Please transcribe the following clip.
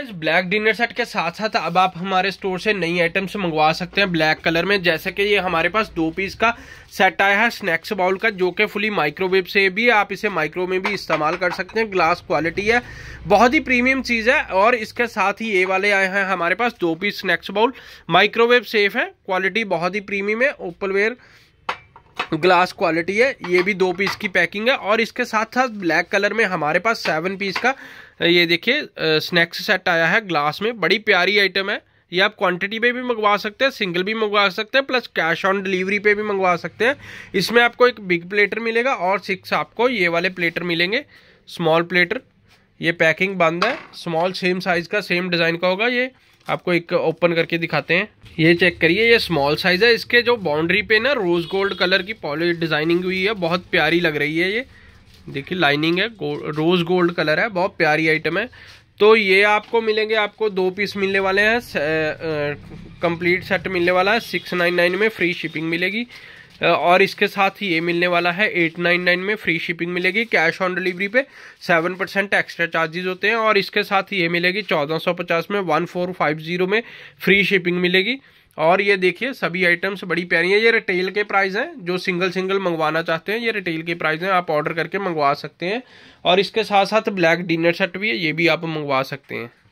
इस black dinner set के साथ साथ अब आप हमारे स्टोर से नई आइटम्स मंगवा सकते हैं ब्लैक कलर में जैसे कि ये हमारे पास दो पीस का सेट आया है स्नैक्स बाउल का जो कि फुली माइक्रोवेव से भी आप इसे माइक्रो में भी इस्तेमाल कर सकते हैं ग्लास क्वालिटी है बहुत ही प्रीमियम चीज़ है और इसके साथ ही ये वाले आए हैं हमारे पास दो piece snacks bowl microwave safe है क्वालिटी बहुत ही प्रीमियम है ओपलवेयर ग्लास क्वालिटी है ये भी दो पीस की पैकिंग है और इसके साथ साथ ब्लैक कलर में हमारे पास सेवन पीस का ये देखिए स्नैक्स सेट आया है ग्लास में बड़ी प्यारी आइटम है ये आप क्वांटिटी पे भी मंगवा सकते हैं सिंगल भी मंगवा सकते हैं प्लस कैश ऑन डिलीवरी पे भी मंगवा सकते हैं इसमें आपको एक बिग प्लेटर मिलेगा और सिक्स आपको ये वाले प्लेटर मिलेंगे स्मॉल प्लेटर ये पैकिंग बंद है स्मॉल सेम साइज़ का सेम डिज़ाइन का होगा ये आपको एक ओपन करके दिखाते हैं ये चेक करिए ये स्मॉल साइज़ है इसके जो बाउंड्री पे ना रोज़ गोल्ड कलर की पॉलिश डिज़ाइनिंग हुई है बहुत प्यारी लग रही है ये देखिए लाइनिंग है गो, रोज़ गोल्ड कलर है बहुत प्यारी आइटम है तो ये आपको मिलेंगे आपको दो पीस मिलने वाले हैं कंप्लीट सेट मिलने वाला है सिक्स नाइन नाइन में फ्री शिपिंग मिलेगी और इसके साथ ही ये मिलने वाला है एट नाइन नाइन में फ्री शिपिंग मिलेगी कैश ऑन डिलीवरी पे सेवन परसेंट एक्स्ट्रा चार्जेज होते हैं और इसके साथ ही ये मिलेगी चौदह सौ पचास में वन फोर फाइव जीरो में फ्री शिपिंग मिलेगी और ये देखिए सभी आइटम्स बड़ी प्यारी हैं ये रिटेल के प्राइस हैं जो सिंगल सिंगल मंगवाना चाहते हैं ये रिटेल के प्राइस हैं आप ऑर्डर करके मंगवा सकते हैं और इसके साथ साथ ब्लैक डिनर सेट भी है ये भी आप मंगवा सकते हैं